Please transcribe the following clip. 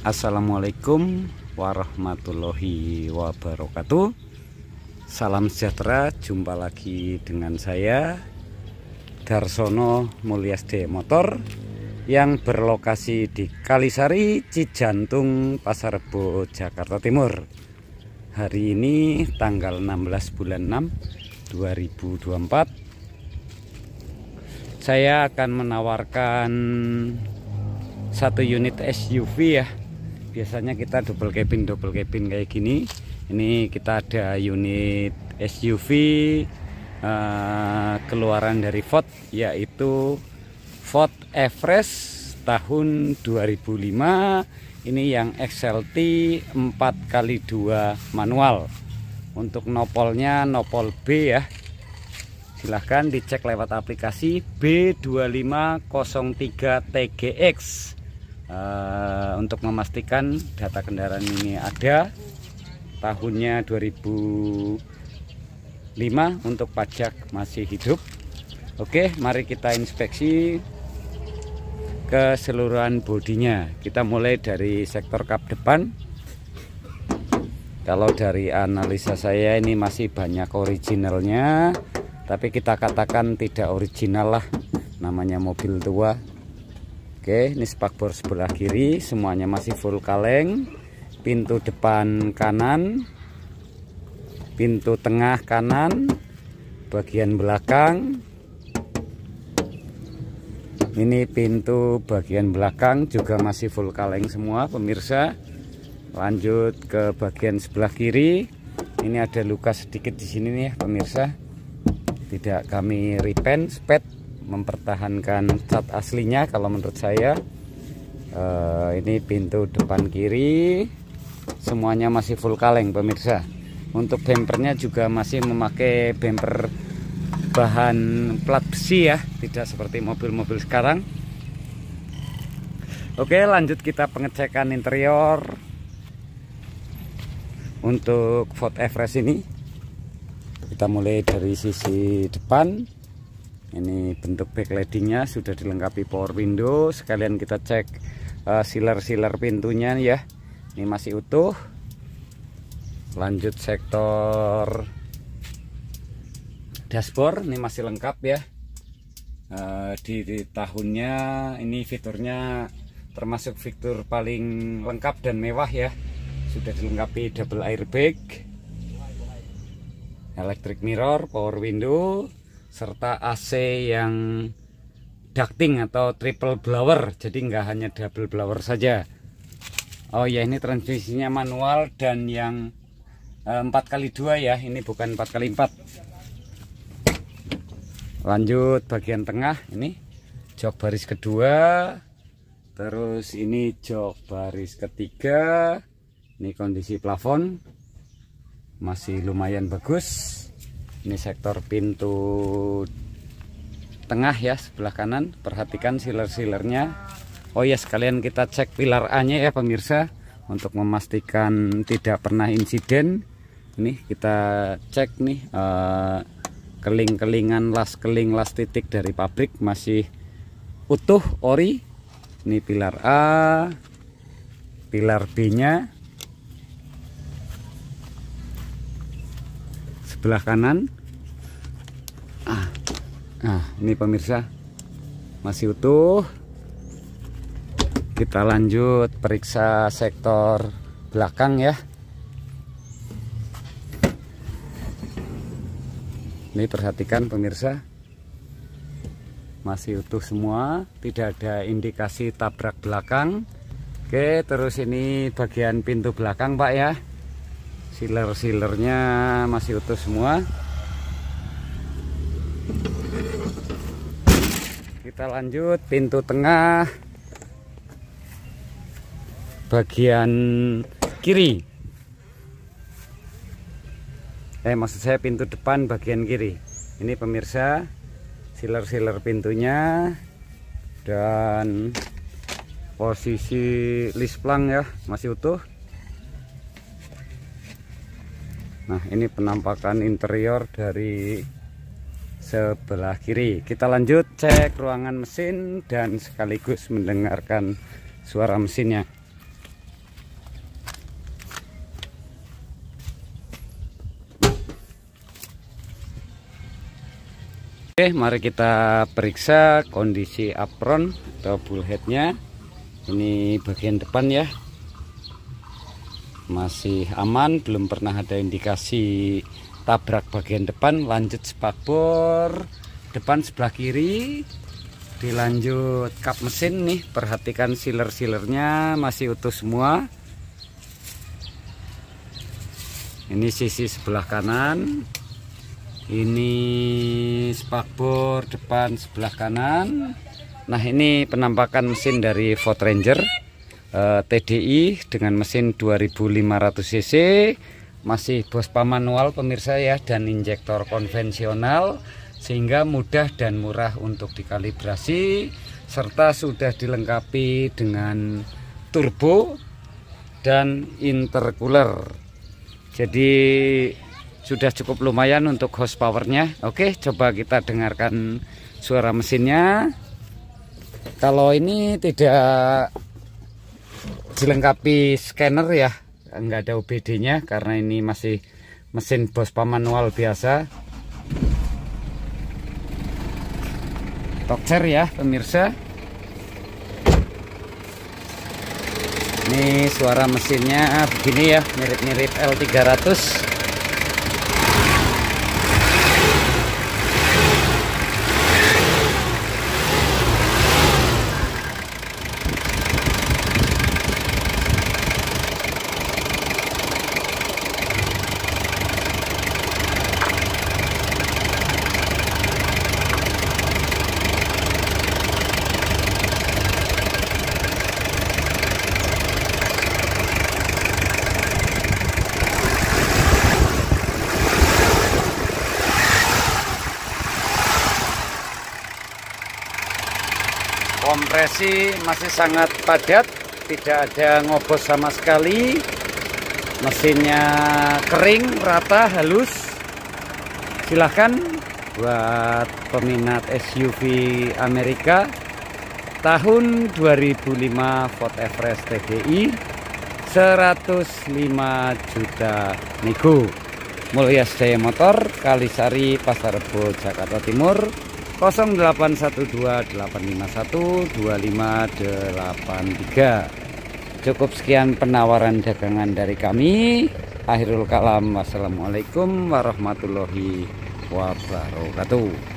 Assalamualaikum warahmatullahi wabarakatuh Salam sejahtera, jumpa lagi dengan saya Darsono Mulyasde Motor Yang berlokasi di Kalisari, Cijantung, Pasar Rebo, Jakarta Timur Hari ini tanggal 16 bulan 6 2024 Saya akan menawarkan satu unit SUV ya biasanya kita double cabin double cabin kayak gini ini kita ada unit SUV uh, eh, keluaran dari Ford yaitu Ford Everest tahun 2005 ini yang XLT 4x2 manual untuk nopolnya nopol B ya silahkan dicek lewat aplikasi B2503 TGX uh, untuk memastikan data kendaraan ini ada tahunnya 2005 untuk pajak masih hidup Oke mari kita inspeksi keseluruhan bodinya kita mulai dari sektor kap depan kalau dari analisa saya ini masih banyak originalnya tapi kita katakan tidak original lah namanya mobil tua Oke, ini spakbor sebelah kiri, semuanya masih full kaleng. Pintu depan kanan, pintu tengah kanan, bagian belakang. Ini pintu bagian belakang juga masih full kaleng semua, pemirsa. Lanjut ke bagian sebelah kiri. Ini ada luka sedikit di sini nih ya, pemirsa. Tidak kami repaint, spet mempertahankan cat aslinya kalau menurut saya uh, ini pintu depan kiri semuanya masih full kaleng pemirsa untuk bempernya juga masih memakai bemper bahan plat besi ya tidak seperti mobil-mobil sekarang oke lanjut kita pengecekan interior untuk Ford Everest ini kita mulai dari sisi depan ini bentuk backlightingnya sudah dilengkapi power window sekalian kita cek eh, siler-siler uh, pintunya ya ini masih utuh lanjut sektor dashboard ini masih lengkap ya uh, di, di tahunnya ini fiturnya termasuk fitur paling lengkap dan mewah ya sudah dilengkapi double airbag electric mirror power window serta AC yang ducting atau triple blower jadi nggak hanya double blower saja Oh ya ini transmisinya manual dan yang eh, empat kali dua ya ini bukan empat kali empat lanjut bagian tengah ini jok baris kedua terus ini jok baris ketiga ini kondisi plafon masih lumayan bagus ini sektor pintu tengah ya sebelah kanan perhatikan siler-silernya oh ya sekalian kita cek pilar A nya ya pemirsa untuk memastikan tidak pernah insiden nih kita cek nih uh, keling-kelingan las keling las titik dari pabrik masih utuh ori ini pilar A pilar B nya sebelah kanan ah nah ini pemirsa masih utuh kita lanjut periksa sektor belakang ya ini perhatikan pemirsa masih utuh semua tidak ada indikasi tabrak belakang oke terus ini bagian pintu belakang pak ya siler-silernya masih utuh semua kita lanjut pintu tengah bagian kiri eh maksud saya pintu depan bagian kiri ini pemirsa siler-siler pintunya dan posisi list lisplang ya masih utuh Nah ini penampakan interior dari sebelah kiri Kita lanjut cek ruangan mesin dan sekaligus mendengarkan suara mesinnya Oke, mari kita periksa kondisi apron atau bullheadnya. Ini bagian depan ya masih aman belum pernah ada indikasi tabrak bagian depan lanjut spakbor depan sebelah kiri dilanjut kap mesin nih perhatikan siler-silernya masih utuh semua ini sisi sebelah kanan ini spakbor depan sebelah kanan nah ini penampakan mesin dari Ford Ranger Eh, TDI dengan mesin 2500 cc masih bospa manual pemirsa ya dan injektor konvensional sehingga mudah dan murah untuk dikalibrasi serta sudah dilengkapi dengan turbo dan intercooler jadi sudah cukup lumayan untuk horsepowernya oke coba kita dengarkan suara mesinnya kalau ini tidak dilengkapi scanner ya nggak ada OBD nya karena ini masih mesin Bospa manual biasa tokcer ya pemirsa ini suara mesinnya begini ya mirip-mirip L300 kompresi masih sangat padat tidak ada ngobos sama sekali mesinnya kering rata halus silahkan buat peminat SUV Amerika tahun 2005 Ford Everest TDI 105 juta nego Mulia Jaya Motor Kalisari Pasar Rebo Jakarta Timur tiga cukup sekian penawaran dagangan dari kami akhirul kalam wassalamualaikum warahmatullahi wabarakatuh